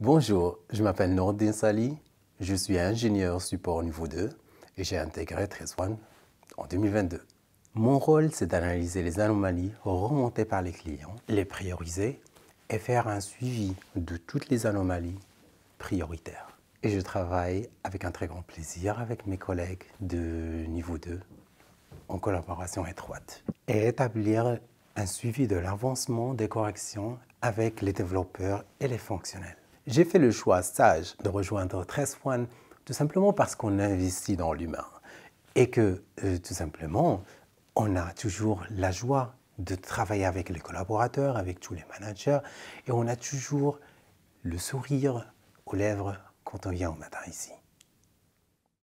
Bonjour, je m'appelle Nordin Sali, je suis ingénieur support niveau 2 et j'ai intégré 13One en 2022. Mon rôle, c'est d'analyser les anomalies remontées par les clients, les prioriser et faire un suivi de toutes les anomalies prioritaires. Et je travaille avec un très grand plaisir avec mes collègues de niveau 2 en collaboration étroite et établir un suivi de l'avancement des corrections avec les développeurs et les fonctionnels. J'ai fait le choix sage de rejoindre 13 fois tout simplement parce qu'on investit dans l'humain et que euh, tout simplement, on a toujours la joie de travailler avec les collaborateurs, avec tous les managers, et on a toujours le sourire aux lèvres quand on vient au matin ici.